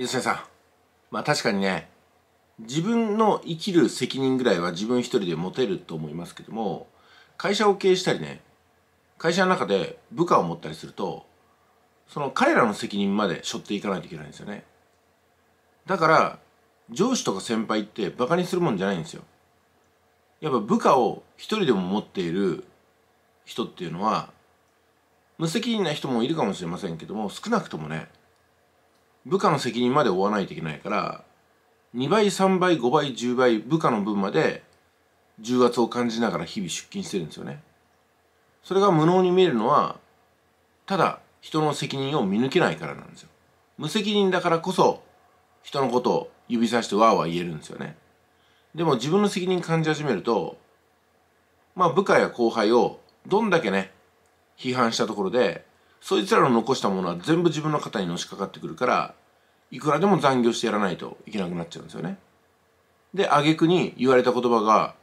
吉田さんまあ確かにね自分の生きる責任ぐらいは自分一人で持てると思いますけども会社を経営したりね会社の中で部下を持ったりするとその彼らの責任まで背負っていかないといけないんですよねだから上司とか先輩ってバカにするもんじゃないんですよやっぱ部下を一人でも持っている人っていうのは無責任な人もいるかもしれませんけども少なくともね部下の責任まで負わないといけないから2倍3倍5倍10倍部下の分まで重圧を感じながら日々出勤してるんですよねそれが無能に見えるのはただ人の責任を見抜けないからなんですよ無責任だからこそ人のことを指さしてわーわー言えるんですよねでも自分の責任感じ始めるとまあ部下や後輩をどんだけね批判したところでそいつらの残したものは全部自分の肩にのしかかってくるからいくらでも残業してやらないといけなくなっちゃうんですよね。で挙句に言われた言葉が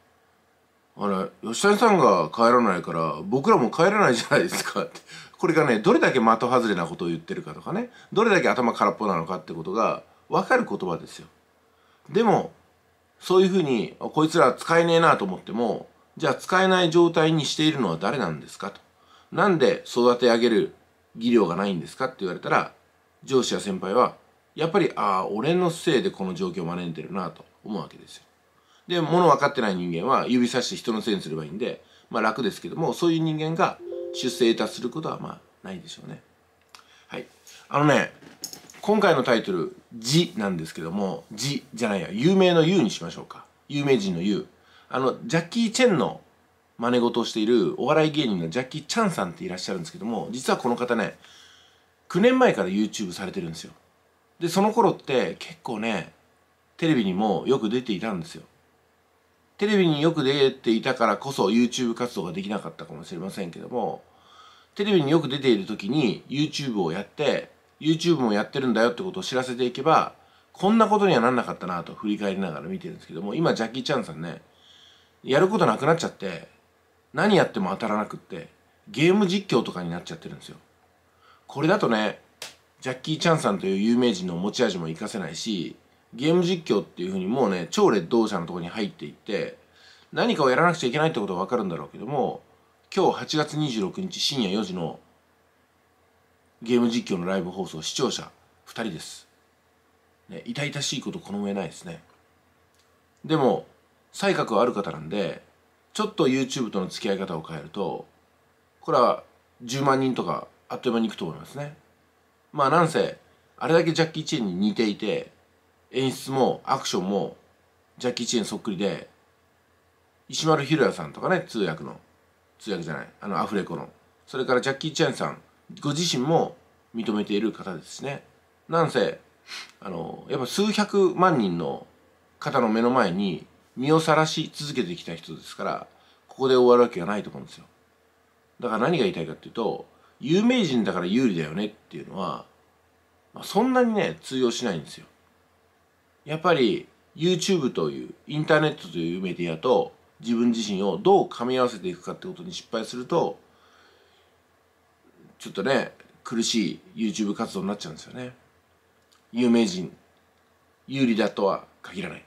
「あれ吉谷さんが帰らないから僕らも帰らないじゃないですか」ってこれがねどれだけ的外れなことを言ってるかとかねどれだけ頭空っぽなのかってことが分かる言葉ですよ。でもそういうふうにこいつら使えねえなと思ってもじゃあ使えない状態にしているのは誰なんですかと。なんで育て上げる技量がないんですか?」って言われたら上司や先輩はやっぱり「ああ俺のせいでこの状況を招いてるな」と思うわけですよ。で物分かってない人間は指さして人のせいにすればいいんで、まあ、楽ですけどもそういう人間が出世達することはまあないでしょうね。はい、あのね今回のタイトル「字」なんですけども「字」じゃないや有名の「U」にしましょうか有名人の「U」あのジャッキー・チェンの真似事をしているお笑い芸人のジャッキー・チャンさんっていらっしゃるんですけども実はこの方ね9年前から YouTube されてるんですよでその頃って結構ねテレビにもよく出ていたんですよテレビによく出ていたからこそ YouTube 活動ができなかったかもしれませんけどもテレビによく出ている時に YouTube をやって YouTube もやってるんだよってことを知らせていけばこんなことにはなんなかったなと振り返りながら見てるんですけども今ジャッキー・チャンさんねやることなくなっちゃって何やっても当たらなくってゲーム実況とかになっちゃってるんですよこれだとねジャッキー・チャンさんという有名人の持ち味も活かせないしゲーム実況っていうふうにもうね超劣等者のとこに入っていって何かをやらなくちゃいけないってことは分かるんだろうけども今日8月26日深夜4時のゲーム実況のライブ放送視聴者2人です、ね、痛々しいことこの上ないですねでも才覚ある方なんでちょっと YouTube との付き合い方を変えるとこれは10万人とかあっという間に行くと思いますねまあなんせあれだけジャッキー・チェンに似ていて演出もアクションもジャッキー・チェンそっくりで石丸ひろやさんとかね通訳の通訳じゃないあのアフレコのそれからジャッキー・チェンさんご自身も認めている方ですねなんせあのやっぱ数百万人の方の目の前に身を晒し続けてきた人ですからここで終わるわけがないと思うんですよだから何が言いたいかっていうと有名人だから有利だよねっていうのは、まあ、そんなにね通用しないんですよやっぱり YouTube というインターネットというメディアと自分自身をどう噛み合わせていくかってことに失敗するとちょっとね苦しい YouTube 活動になっちゃうんですよね有名人有利だとは限らない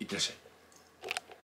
いってらっしゃい